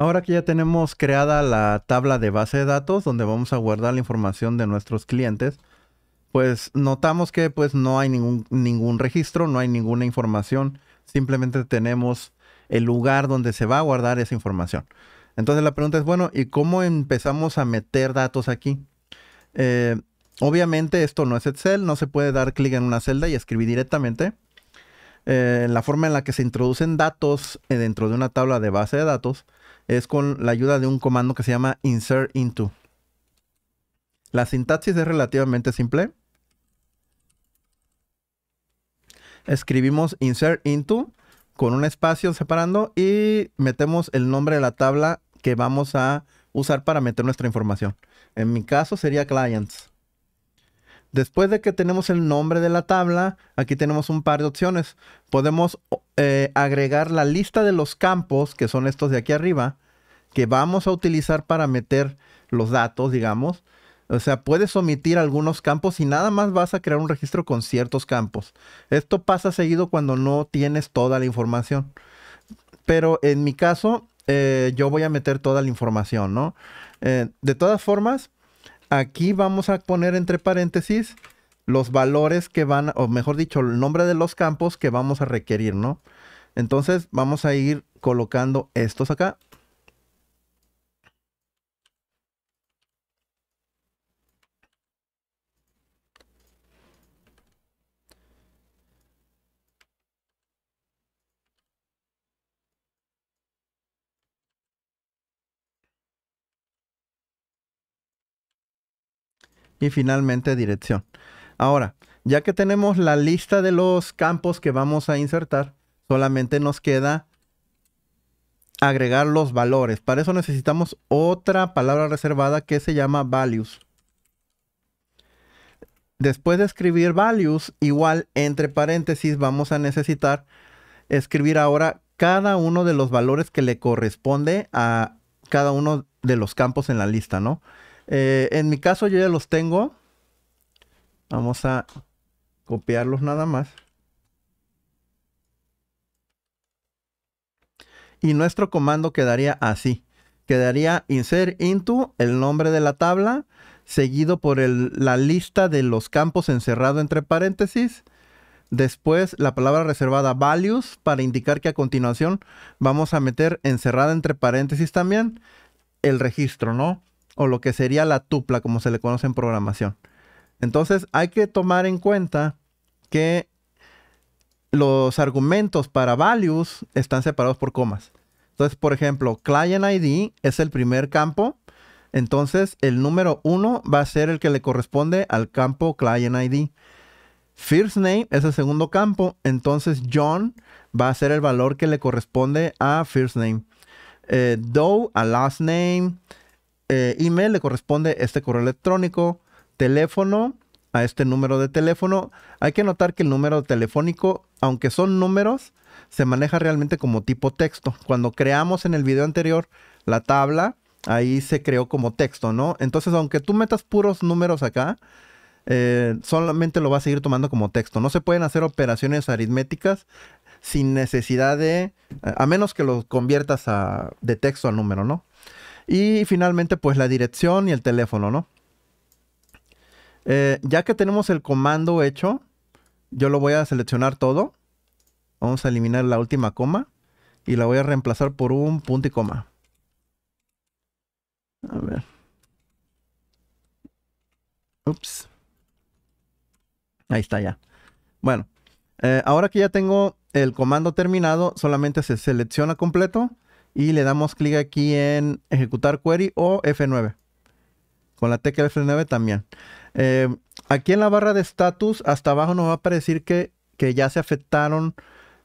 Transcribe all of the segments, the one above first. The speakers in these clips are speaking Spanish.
Ahora que ya tenemos creada la tabla de base de datos donde vamos a guardar la información de nuestros clientes, pues notamos que pues no hay ningún, ningún registro, no hay ninguna información, simplemente tenemos el lugar donde se va a guardar esa información. Entonces la pregunta es, bueno, ¿y cómo empezamos a meter datos aquí? Eh, obviamente esto no es Excel, no se puede dar clic en una celda y escribir directamente. Eh, la forma en la que se introducen datos eh, dentro de una tabla de base de datos es con la ayuda de un comando que se llama insert into. La sintaxis es relativamente simple. Escribimos insert into con un espacio separando y metemos el nombre de la tabla que vamos a usar para meter nuestra información. En mi caso sería clients. Después de que tenemos el nombre de la tabla, aquí tenemos un par de opciones. Podemos eh, agregar la lista de los campos, que son estos de aquí arriba, que vamos a utilizar para meter los datos, digamos. O sea, puedes omitir algunos campos y nada más vas a crear un registro con ciertos campos. Esto pasa seguido cuando no tienes toda la información. Pero en mi caso, eh, yo voy a meter toda la información, ¿no? Eh, de todas formas, Aquí vamos a poner entre paréntesis los valores que van, o mejor dicho, el nombre de los campos que vamos a requerir, ¿no? Entonces vamos a ir colocando estos acá. y finalmente dirección. Ahora, ya que tenemos la lista de los campos que vamos a insertar, solamente nos queda agregar los valores. Para eso necesitamos otra palabra reservada que se llama values. Después de escribir values, igual entre paréntesis vamos a necesitar escribir ahora cada uno de los valores que le corresponde a cada uno de los campos en la lista, ¿no? Eh, en mi caso yo ya los tengo. Vamos a copiarlos nada más. Y nuestro comando quedaría así. Quedaría insert into el nombre de la tabla, seguido por la lista de los campos encerrado entre paréntesis. Después la palabra reservada values para indicar que a continuación vamos a meter encerrada entre paréntesis también el registro, ¿no? o lo que sería la tupla, como se le conoce en programación. Entonces hay que tomar en cuenta que los argumentos para values están separados por comas. Entonces, por ejemplo, client ID es el primer campo. Entonces, el número 1 va a ser el que le corresponde al campo client ID. First name es el segundo campo. Entonces, John va a ser el valor que le corresponde a first name. Eh, Doe a last name. Eh, email le corresponde este correo electrónico, teléfono a este número de teléfono. Hay que notar que el número telefónico, aunque son números, se maneja realmente como tipo texto. Cuando creamos en el video anterior la tabla, ahí se creó como texto, ¿no? Entonces, aunque tú metas puros números acá, eh, solamente lo va a seguir tomando como texto. No se pueden hacer operaciones aritméticas sin necesidad de, a menos que lo conviertas de texto a número, ¿no? Y finalmente, pues la dirección y el teléfono, ¿no? Eh, ya que tenemos el comando hecho, yo lo voy a seleccionar todo. Vamos a eliminar la última coma y la voy a reemplazar por un punto y coma. A ver. Ups. Ahí está ya. Bueno, eh, ahora que ya tengo el comando terminado, solamente se selecciona completo y le damos clic aquí en ejecutar query o F9. Con la tecla F9 también. Eh, aquí en la barra de estatus, hasta abajo nos va a aparecer que, ya se afectaron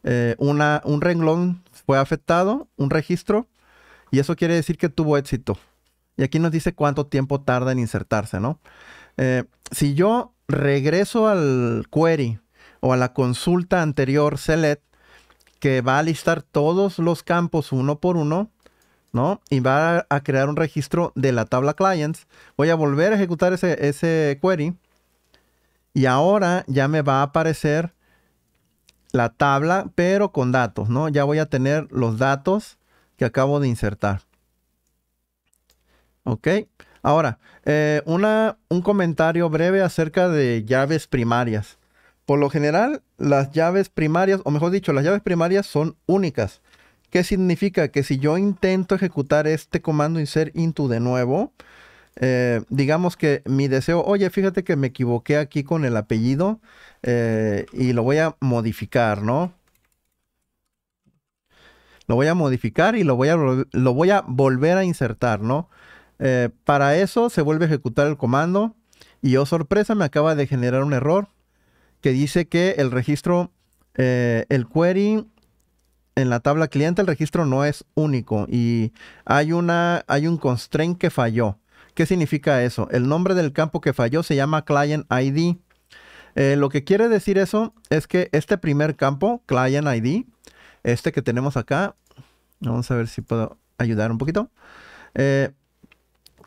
eh, una, un renglón, fue afectado, un registro, y eso quiere decir que tuvo éxito. Y aquí nos dice cuánto tiempo tarda en insertarse, ¿no? Eh, si yo regreso al query o a la consulta anterior select que va a listar todos los campos uno por uno, ¿no? Y va a crear un registro de la tabla clients. Voy a volver a ejecutar ese, ese query. Y ahora ya me va a aparecer la tabla, pero con datos, ¿no? Ya voy a tener los datos que acabo de insertar. ¿Ok? Ahora, eh, una, un comentario breve acerca de llaves primarias. Por lo general, las llaves primarias, o mejor dicho, las llaves primarias son únicas. ¿Qué significa? Que si yo intento ejecutar este comando insert into de nuevo, eh, digamos que mi deseo, oye, fíjate que me equivoqué aquí con el apellido eh, y lo voy a modificar, ¿no? Lo voy a modificar y lo voy a, lo voy a volver a insertar, ¿no? Eh, para eso se vuelve a ejecutar el comando y, oh sorpresa, me acaba de generar un error que dice que el registro, eh, el query en la tabla cliente, el registro no es único y hay, una, hay un constraint que falló. ¿Qué significa eso? El nombre del campo que falló se llama client ID. Eh, lo que quiere decir eso es que este primer campo, client ID, este que tenemos acá, vamos a ver si puedo ayudar un poquito. Eh,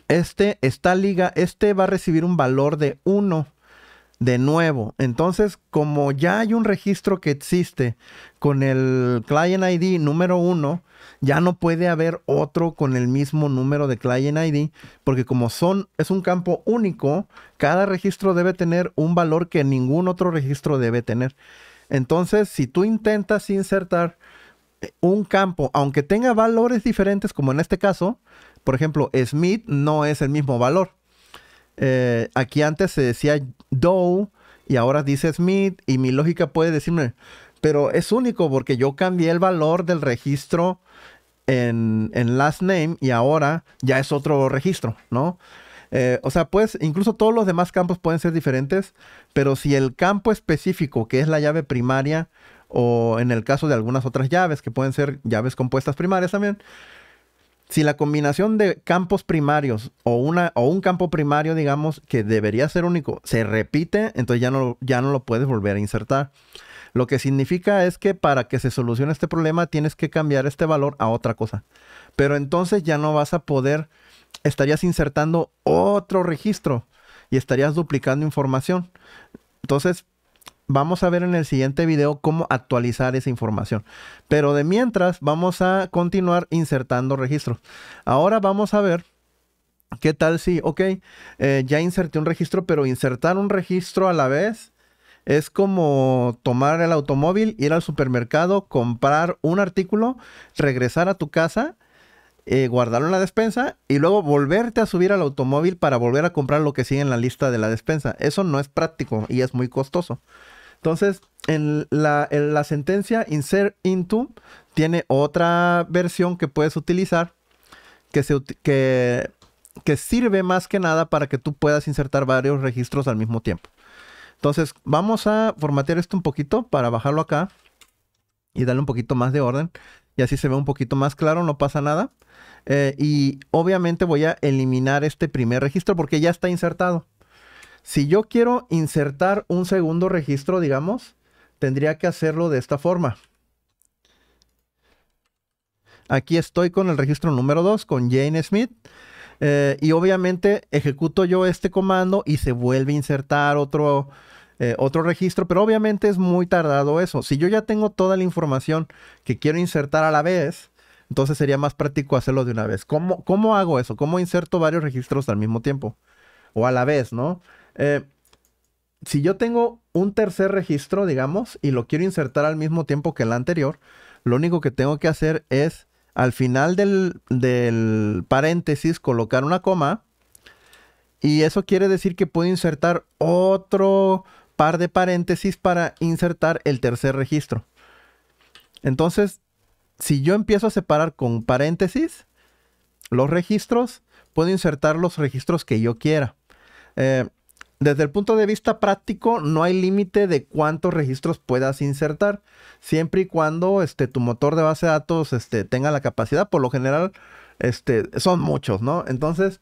este está liga, este va a recibir un valor de 1 de nuevo. Entonces, como ya hay un registro que existe con el client ID número uno, ya no puede haber otro con el mismo número de client ID, porque como son, es un campo único, cada registro debe tener un valor que ningún otro registro debe tener. Entonces, si tú intentas insertar eh, un campo, aunque tenga valores diferentes, como en este caso, por ejemplo, Smith no es el mismo valor. Eh, aquí antes se decía Doe y ahora dice Smith y mi lógica puede decirme, pero es único porque yo cambié el valor del registro en, last name y ahora ya es otro registro, ¿no? Eh, o sea, pues incluso todos los demás campos pueden ser diferentes, pero si el campo específico, que es la llave primaria, o en el caso de algunas otras llaves, que pueden ser llaves compuestas primarias también, si la combinación de campos primarios o, una, o un campo primario, digamos, que debería ser único, se repite, entonces ya no, ya no lo puedes volver a insertar. Lo que significa es que para que se solucione este problema tienes que cambiar este valor a otra cosa. Pero entonces ya no vas a poder, estarías insertando otro registro y estarías duplicando información. Entonces, vamos a ver en el siguiente video cómo actualizar esa información. Pero de mientras vamos a continuar insertando registros. Ahora vamos a ver qué tal si, ok, eh, ya inserté un registro, pero insertar un registro a la vez es como tomar el automóvil, ir al supermercado, comprar un artículo, regresar a tu casa. Eh, guardarlo en la despensa y luego volverte a subir al automóvil para volver a comprar lo que sigue en la lista de la despensa. Eso no es práctico y es muy costoso. Entonces, en la, sentencia insert into tiene otra versión que puedes utilizar que, sirve más que nada para que tú puedas insertar varios registros al mismo tiempo. Entonces, vamos a formatear esto un poquito para bajarlo acá y darle un poquito más de orden. Y así se ve un poquito más claro, no pasa nada. Eh, y obviamente voy a eliminar este primer registro porque ya está insertado. Si yo quiero insertar un segundo registro, digamos, tendría que hacerlo de esta forma. Aquí estoy con el registro número 2, con Jane Smith. Eh, y obviamente ejecuto yo este comando y se vuelve a insertar otro, eh, otro registro, pero obviamente es muy tardado eso. Si yo ya tengo toda la información que quiero insertar a la vez, entonces sería más práctico hacerlo de una vez. cómo hago eso? ¿Cómo inserto varios registros al mismo tiempo? O a la vez, ¿no? Eh, si yo tengo un tercer registro, digamos, y lo quiero insertar al mismo tiempo que el anterior, lo único que tengo que hacer es al final del, del paréntesis colocar una coma. Y eso quiere decir que puedo insertar otro par de paréntesis para insertar el tercer registro. Entonces, si yo empiezo a separar con paréntesis los registros, puedo insertar los registros que yo quiera. Eh, desde el punto de vista práctico, no hay límite de cuántos registros puedas insertar, siempre y cuando este, tu motor de base de datos este, tenga la capacidad. Por lo general, este, son muchos, ¿no? Entonces,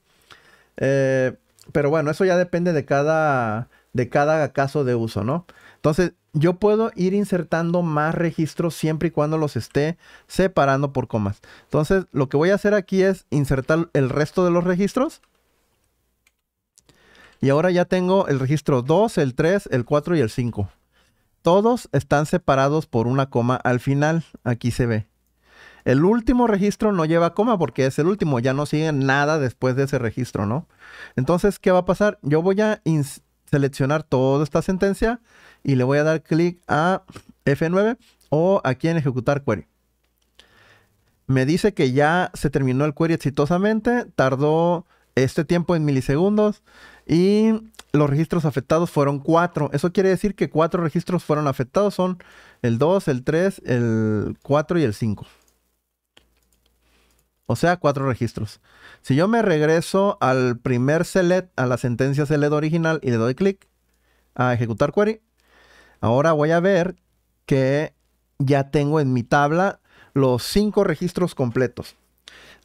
eh, pero bueno, eso ya depende de cada, de cada caso de uso, ¿no? Entonces, yo puedo ir insertando más registros siempre y cuando los esté separando por comas. Entonces, lo que voy a hacer aquí es insertar el resto de los registros y ahora ya tengo el registro 2, el 3, el 4 y el 5. Todos están separados por una coma al final. Aquí se ve. El último registro no lleva coma porque es el último. Ya no sigue nada después de ese registro, ¿no? Entonces, ¿qué va a pasar? Yo voy a seleccionar toda esta sentencia y le voy a dar clic a F9 o aquí en ejecutar query. Me dice que ya se terminó el query exitosamente, tardó este tiempo en milisegundos y los registros afectados fueron cuatro. Eso quiere decir que cuatro registros fueron afectados. Son el 2, el 3, el 4 y el 5. O sea, cuatro registros. Si yo me regreso al primer select, a la sentencia select original y le doy clic a ejecutar query, ahora voy a ver que ya tengo en mi tabla los cinco registros completos.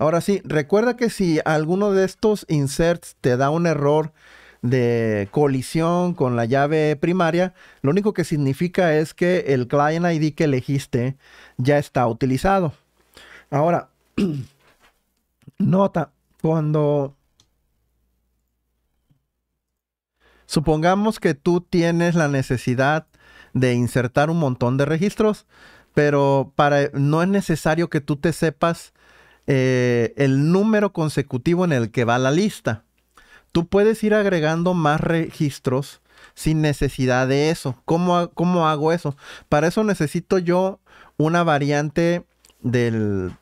Ahora sí, recuerda que si alguno de estos inserts te da un error de colisión con la llave primaria, lo único que significa es que el client ID que elegiste ya está utilizado. Ahora, nota, cuando supongamos que tú tienes la necesidad de insertar un montón de registros, pero para, no es necesario que tú te sepas eh, el número consecutivo en el que va la lista. Tú puedes ir agregando más registros sin necesidad de eso. ¿Cómo, cómo hago eso? Para eso necesito yo una variante del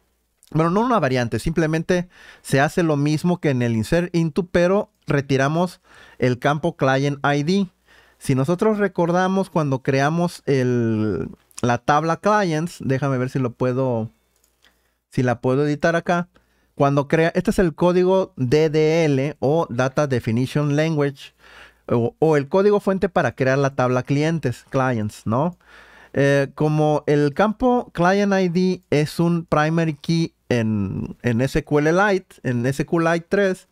bueno, no una variante, simplemente se hace lo mismo que en el insert into, pero retiramos el campo client ID. Si nosotros recordamos cuando creamos el, la tabla clients, déjame ver si lo puedo si la puedo editar acá, cuando crea, este es el código DDL o Data Definition Language o, el código fuente para crear la tabla clientes, clients, ¿no? Eh, como el campo Client ID es un primary key en, en SQLite, en SQLite 3,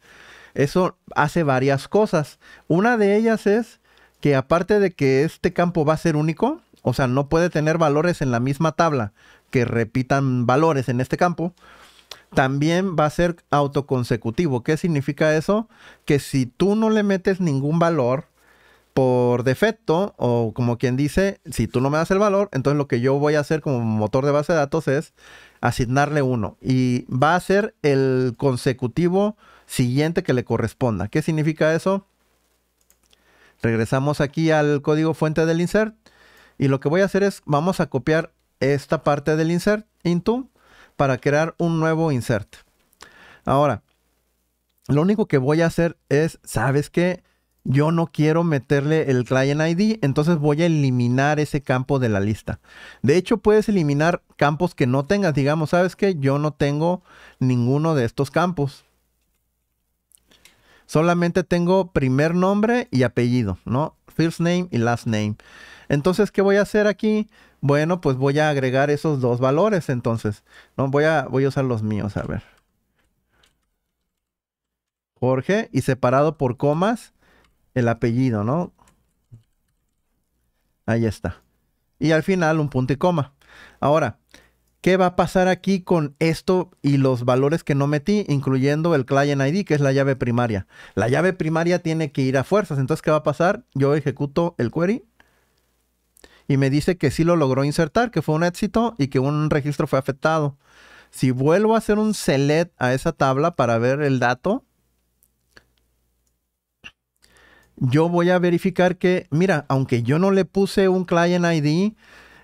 eso hace varias cosas. Una de ellas es que aparte de que este campo va a ser único, o sea, no puede tener valores en la misma tabla, que repitan valores en este campo. También va a ser autoconsecutivo. ¿Qué significa eso? Que si tú no le metes ningún valor por defecto, o como quien dice, si tú no me das el valor, entonces lo que yo voy a hacer como motor de base de datos es asignarle uno. Y va a ser el consecutivo siguiente que le corresponda. ¿Qué significa eso? Regresamos aquí al código fuente del insert. Y lo que voy a hacer es, vamos a copiar esta parte del insert into para crear un nuevo insert. Ahora, lo único que voy a hacer es, ¿sabes que Yo no quiero meterle el client ID, entonces voy a eliminar ese campo de la lista. De hecho, puedes eliminar campos que no tengas. Digamos, ¿sabes que Yo no tengo ninguno de estos campos. Solamente tengo primer nombre y apellido, ¿no? First name y last name. Entonces, ¿qué voy a hacer aquí? Bueno, pues voy a agregar esos dos valores entonces. No, voy a, voy a usar los míos, a ver. Jorge y separado por comas el apellido, ¿no? Ahí está. Y al final un punto y coma. Ahora, ¿qué va a pasar aquí con esto y los valores que no metí, incluyendo el client ID, que es la llave primaria? La llave primaria tiene que ir a fuerzas. Entonces, ¿qué va a pasar? Yo ejecuto el query y me dice que sí lo logró insertar, que fue un éxito y que un registro fue afectado. Si vuelvo a hacer un select a esa tabla para ver el dato, yo voy a verificar que, mira, aunque yo no le puse un client ID,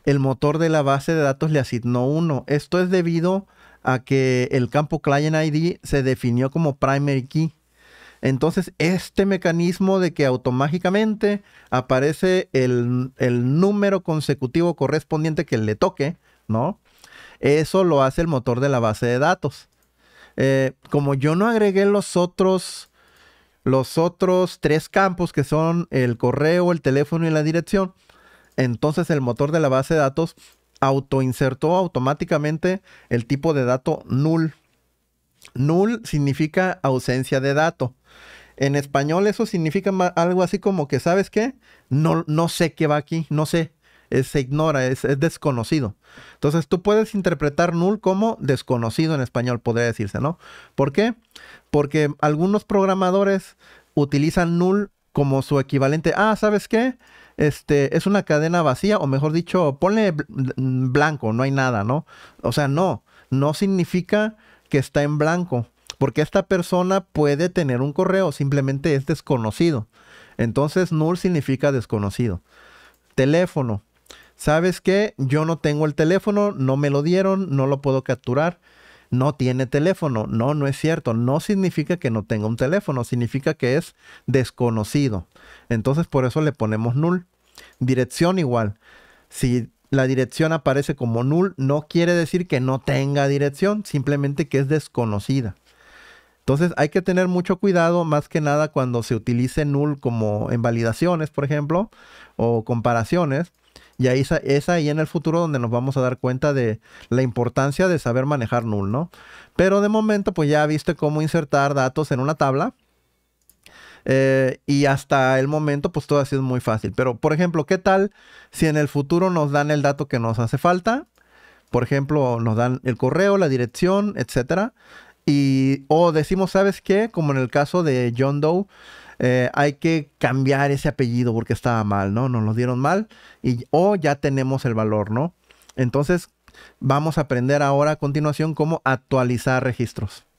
el motor de la base de datos le asignó uno. Esto es debido a que el campo client ID se definió como primary key. Entonces, este mecanismo de que automáticamente aparece el, número consecutivo correspondiente que le toque, ¿no? Eso lo hace el motor de la base de datos. Eh, como yo no agregué los otros, los otros tres campos que son el correo, el teléfono y la dirección, entonces el motor de la base de datos autoinsertó automáticamente el tipo de dato null. Null significa ausencia de dato. En español eso significa algo así como que, ¿sabes qué? No, no sé qué va aquí, no sé. Eh, se ignora, es, desconocido. Entonces tú puedes interpretar null como desconocido en español, podría decirse, ¿no? ¿Por qué? Porque algunos programadores utilizan null como su equivalente. Ah, ¿sabes qué? Este, es una cadena vacía, o mejor dicho, ponle blanco, no hay nada, ¿no? O sea, no, no significa que está en blanco porque esta persona puede tener un correo, simplemente es desconocido. Entonces, null significa desconocido. Teléfono. ¿Sabes qué? Yo no tengo el teléfono, no me lo dieron, no lo puedo capturar. No tiene teléfono. No, no es cierto. No significa que no tenga un teléfono, significa que es desconocido. Entonces, por eso le ponemos null. Dirección igual. Si la dirección aparece como null, no quiere decir que no tenga dirección, simplemente que es desconocida. Entonces hay que tener mucho cuidado más que nada cuando se utilice null como en validaciones, por ejemplo, o comparaciones. Y ahí es ahí en el futuro donde nos vamos a dar cuenta de la importancia de saber manejar null, ¿no? Pero de momento pues ya viste cómo insertar datos en una tabla. Eh, y hasta el momento, pues todo ha sido muy fácil. Pero, por ejemplo, ¿qué tal si en el futuro nos dan el dato que nos hace falta? Por ejemplo, nos dan el correo, la dirección, etcétera. Y, o decimos, ¿sabes qué? Como en el caso de John Doe, eh, hay que cambiar ese apellido porque estaba mal, ¿no? Nos lo dieron mal. Y, o ya tenemos el valor, ¿no? Entonces, vamos a aprender ahora a continuación cómo actualizar registros.